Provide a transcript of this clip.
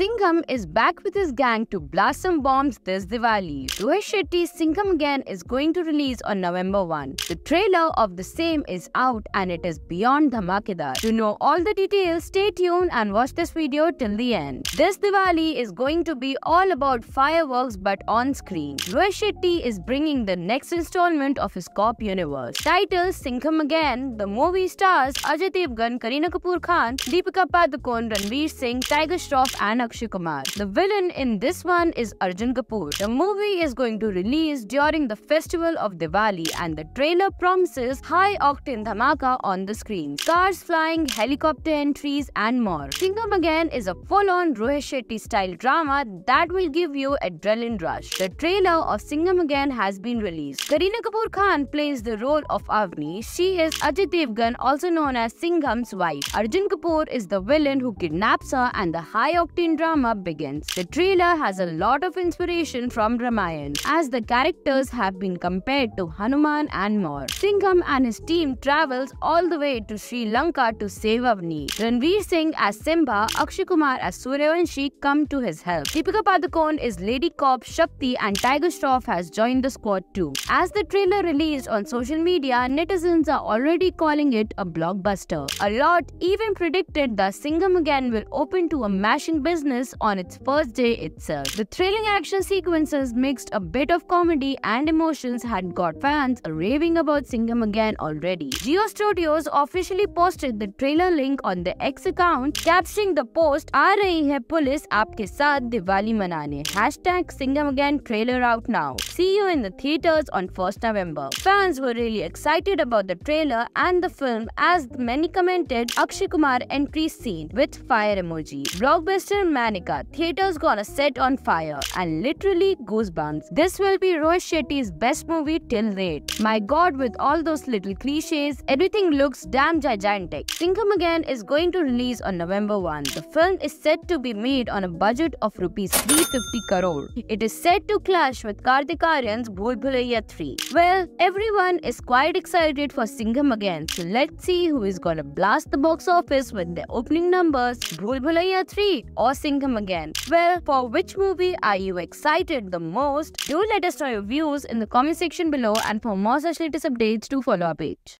Singham is back with his gang to blast some bombs this Diwali. Rohit Shetty's Singham Again is going to release on November 1. The trailer of the same is out and it is beyond dhamakedar. To know all the details, stay tuned and watch this video till the end. This Diwali is going to be all about fireworks but on screen. Rohit Shetty is bringing the next installment of his cop universe. Title Singham Again, the movie stars Ajay Devgan, Kareena Kapoor Khan, Deepika Padukone, Ranveer Singh, Tiger Shroff and Akshay Kumar. The villain in this one is Arjun Kapoor. The movie is going to release during the festival of Diwali and the trailer promises high octane dhamaka on the screen. Cars flying, helicopter entries and more. Singham Again is a full-on Rohit Shetty style drama that will give you adrenaline rush. The trailer of Singham Again has been released. Kareena Kapoor Khan plays the role of Avni. She is Ajit Devgan, also known as Singham's wife. Arjun Kapoor is the villain who kidnaps her and the high-octane drama begins. The trailer has a lot of inspiration from Ramayan, as the characters have been compared to Hanuman and more. Singham and his team travels all the way to Sri Lanka to save Avni. Ranveer Singh as Simba, Akshay Kumar as Suryavanshi come to his help. Deepika Padukone is Lady Cop, Shakti and Tiger Shroff has joined the squad too. As the trailer released on social media, netizens are already calling it a blockbuster. A lot even predicted that Singham again will open to a mashing business business on its first day itself. The thrilling action sequences mixed a bit of comedy and emotions had got fans raving about Singham again already. Geo Studios officially posted the trailer link on the X account, captioning the post, "Aa rahi hai police aapke saath Diwali manane." Hashtag Singham again trailer out now. See you in the theaters on 1st November. Fans were really excited about the trailer and the film as many commented Akshay Kumar entry scene with fire emoji. Blockbuster Manika, theaters gonna set on fire and literally goosebumps. This will be Rohit Shetty's best movie till date. My god, with all those little cliches, everything looks damn gigantic. Singham Again is going to release on November 1. The film is said to be made on a budget of rupees 350 crore. It is said to clash with Kartik Aryan's Bhul Bhulaiya 3. Well, everyone is quite excited for Singham Again, so let's see who is gonna blast the box office with their opening numbers, Bhul Bhulaiya 3 or Singham again. Well, for which movie are you excited the most? Do let us know your views in the comment section below and for more such latest updates do follow our page.